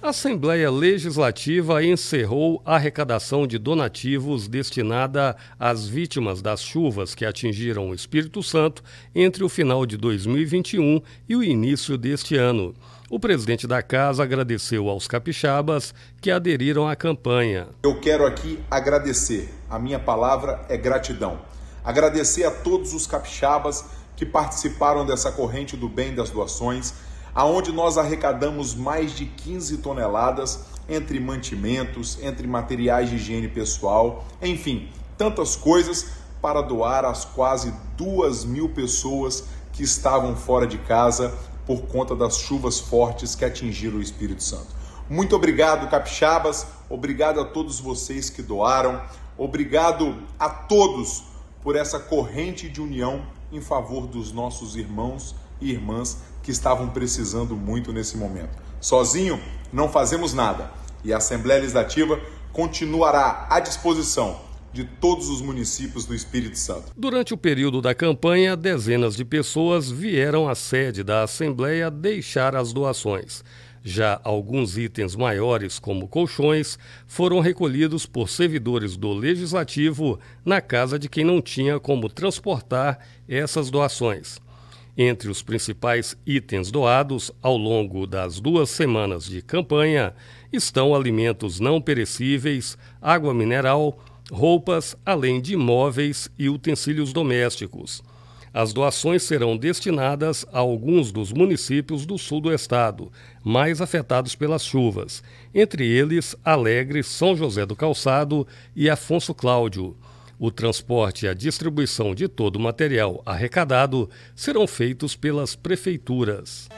A Assembleia Legislativa encerrou a arrecadação de donativos destinada às vítimas das chuvas que atingiram o Espírito Santo entre o final de 2021 e o início deste ano. O presidente da casa agradeceu aos capixabas que aderiram à campanha. Eu quero aqui agradecer. A minha palavra é gratidão. Agradecer a todos os capixabas que participaram dessa corrente do bem das doações aonde nós arrecadamos mais de 15 toneladas entre mantimentos, entre materiais de higiene pessoal, enfim, tantas coisas para doar às quase duas mil pessoas que estavam fora de casa por conta das chuvas fortes que atingiram o Espírito Santo. Muito obrigado, capixabas. Obrigado a todos vocês que doaram. Obrigado a todos por essa corrente de união em favor dos nossos irmãos e irmãs que estavam precisando muito nesse momento. Sozinho, não fazemos nada e a Assembleia Legislativa continuará à disposição de todos os municípios do Espírito Santo. Durante o período da campanha, dezenas de pessoas vieram à sede da Assembleia deixar as doações. Já alguns itens maiores, como colchões, foram recolhidos por servidores do Legislativo na casa de quem não tinha como transportar essas doações. Entre os principais itens doados ao longo das duas semanas de campanha estão alimentos não perecíveis, água mineral, roupas, além de móveis e utensílios domésticos. As doações serão destinadas a alguns dos municípios do sul do estado, mais afetados pelas chuvas, entre eles Alegre, São José do Calçado e Afonso Cláudio. O transporte e a distribuição de todo o material arrecadado serão feitos pelas prefeituras.